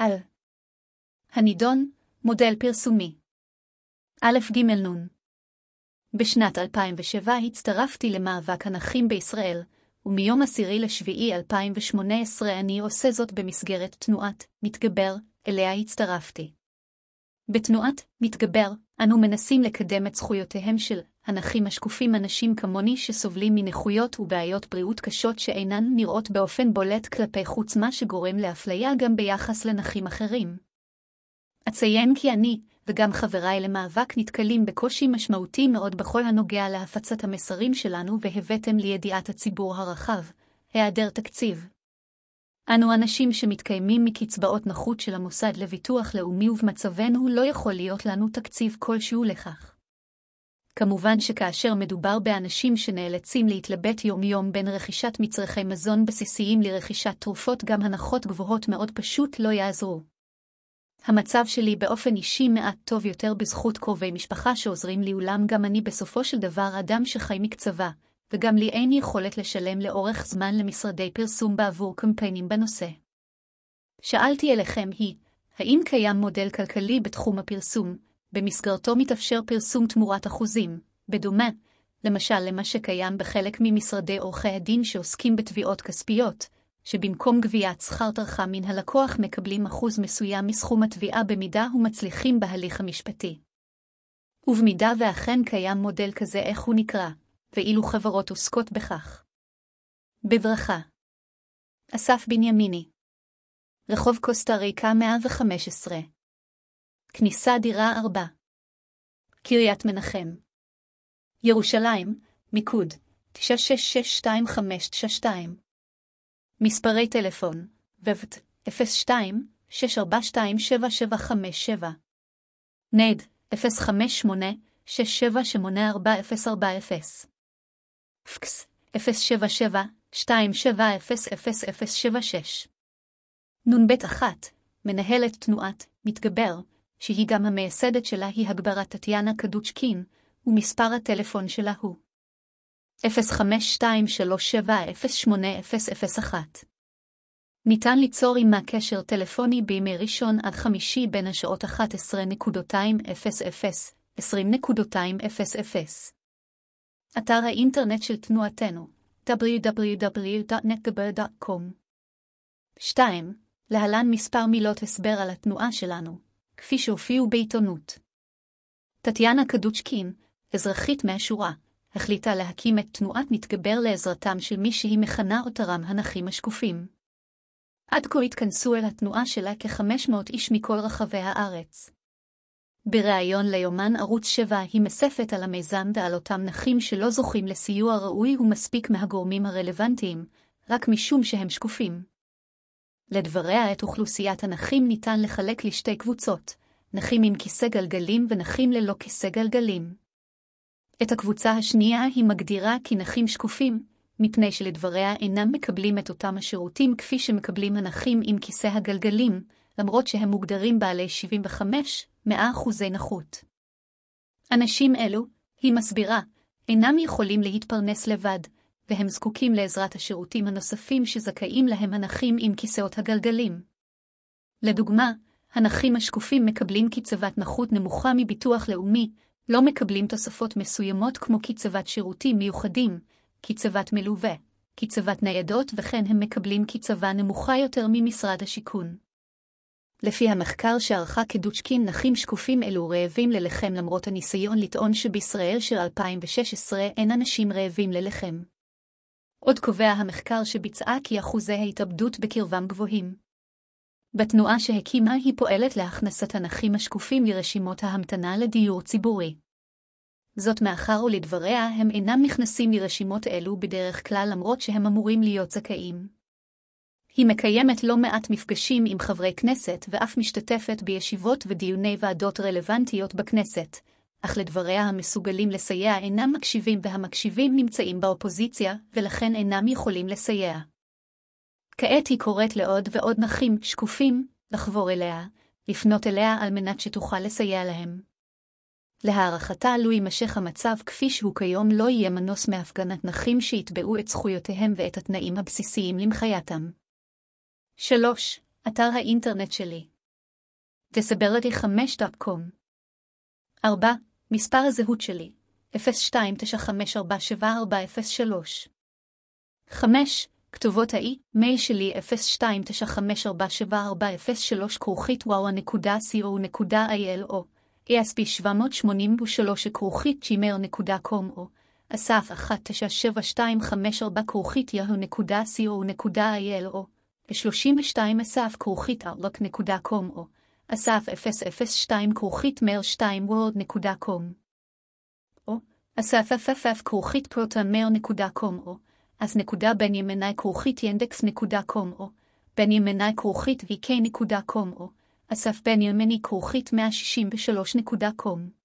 על. הנידון, מודל פרסומי. א' ג' נ' בשנת 2007 הצטרפתי למאבק הנכים בישראל, ומיום 10 לשביעי 2018 אני עושה זאת במסגרת תנועת מתגבר, אליה הצטרפתי. בתנועת מתגבר, אנו מנסים לקדם את זכויותיהם של הנכים השקופים אנשים כמוני שסובלים מנכויות ובעיות בריאות קשות שאינן נראות באופן בולט כלפי חוץ מה שגורם לאפליה גם ביחס לנכים אחרים. אציין כי אני, וגם חבריי למאבק נתקלים בקושי משמעותי מאוד בכל הנוגע להפצת המסרים שלנו והבאתם לידיעת הציבור הרחב, היעדר תקציב. אנו אנשים שמתקיימים מקצבאות נכות של המוסד לביטוח לאומי ובמצבנו לא יכול להיות לנו תקציב כלשהו לכך. כמובן שכאשר מדובר באנשים שנאלצים להתלבט יום-יום בין רכישת מצרכי מזון בסיסיים לרכישת תרופות גם הנחות גבוהות מאוד פשוט לא יעזרו. המצב שלי באופן אישי מעט טוב יותר בזכות קרובי משפחה שעוזרים לי אולם גם אני בסופו של דבר אדם שחי מקצבה, וגם לי אין יכולת לשלם לאורך זמן למשרדי פרסום בעבור קמפיינים בנושא. שאלתי אליכם היא, האם קיים מודל כלכלי בתחום הפרסום, במסגרתו מתאפשר פרסום תמורת אחוזים, בדומה, למשל למה שקיים בחלק ממשרדי עורכי הדין שעוסקים בתביעות כספיות, שבמקום גביית שכר טרחה מן הלקוח מקבלים אחוז מסוים מסכום התביעה במידה ומצליחים בהליך המשפטי. ובמידה ואכן קיים מודל כזה איך הוא נקרא, ואילו חברות עוסקות בכך. בברכה. אסף בנימיני רחוב קוסטה ריקה 115 כניסה דירה 4. קריית מנחם. ירושלים, מיקוד, 9662592. מספרי טלפון, ובת, 02-6427757. נד, 058-6784040. פקס, 077-2700076. נ"ב 1, מנהלת תנועת מתגבר, שהיא גם המייסדת שלה היא הגברת טטיאנה קדוצ'קין, ומספר הטלפון שלה הוא 052 0523708001 ניתן ליצור עמה קשר טלפוני בימי ראשון עד חמישי בין השעות 11.200-20.200. אתר האינטרנט של תנועתנו www.netgeber.com 2. להלן מספר מילות הסבר על התנועה שלנו כפי שהופיעו בעיתונות. טטיאנה קדוצ'קין, אזרחית מהשורה, החליטה להקים את תנועת נתגבר לעזרתם של מי שהיא מכנה אותרם הנכים השקופים. עד כה התכנסו אל התנועה שלה כ-500 איש מכל רחבי הארץ. בריאיון ליומן ערוץ 7 היא מספת על המיזם ועל אותם נכים שלא זוכים לסיוע ראוי ומספיק מהגורמים הרלוונטיים, רק משום שהם שקופים. לדבריה את אוכלוסיית הנכים ניתן לחלק לשתי קבוצות, נכים עם כיסא גלגלים ונכים ללא כיסא גלגלים. את הקבוצה השנייה היא מגדירה כנכים שקופים, מפני שלדבריה אינם מקבלים את אותם השירותים כפי שמקבלים הנכים עם כיסא הגלגלים, למרות שהם מוגדרים בעלי 75-100% נכות. אנשים אלו, היא מסבירה, אינם יכולים להתפרנס לבד, והם זקוקים לעזרת השירותים הנוספים שזכאים להם הנכים עם כיסאות הגלגלים. לדוגמה, הנכים השקופים מקבלים קצבת נכות נמוכה מביטוח לאומי, לא מקבלים תוספות מסוימות כמו קצבת שירותים מיוחדים, קצבת מלווה, קצבת ניידות, וכן הם מקבלים קצבה נמוכה יותר ממשרד השיכון. לפי המחקר שערכה קדוצ'קין, נכים שקופים אלו רעבים ללחם למרות הניסיון לטעון שבישראל של 2016 אין אנשים רעבים ללחם. עוד קובע המחקר שביצעה כי אחוזי ההתאבדות בקרבם גבוהים. בתנועה שהקימה היא פועלת להכנסת הנכים השקופים לרשימות ההמתנה לדיור ציבורי. זאת מאחר ולדבריה הם אינם נכנסים לרשימות אלו בדרך כלל למרות שהם אמורים להיות זכאים. היא מקיימת לא מעט מפגשים עם חברי כנסת ואף משתתפת בישיבות ודיוני ועדות רלוונטיות בכנסת, אך לדבריה המסוגלים לסייע אינם מקשיבים והמקשיבים נמצאים באופוזיציה, ולכן אינם יכולים לסייע. כעת היא קוראת לעוד ועוד נכים שקופים לחבור אליה, לפנות אליה על מנת שתוכל לסייע להם. להערכתה, לו יימשך המצב כפי שהוא כיום, לא יהיה מנוס מהפגנת נכים שיתבעו את זכויותיהם ואת התנאים הבסיסיים למחייתם. 3. אתר האינטרנט שלי disability5.com 4. מספר הזהות שלי 029547403 5. כתובות האי, מייל שלי 029547403 כרוכית וואו.co.il או ESP 783 כרוכית gmail.com או אסף 19725 כרוכית יהו.co.il או 32 אסף כרוכית outlook.com או אסף 002 כרוכית מר 2 word.com או אסף אסף כרוכית מר נקודה קום או אס נקודה בין ימיני כרוכית ינדקס נקודה קום או בין ימיני כרוכית נקודה קום או אסף בין ימיני כרוכית 163 נקודה קום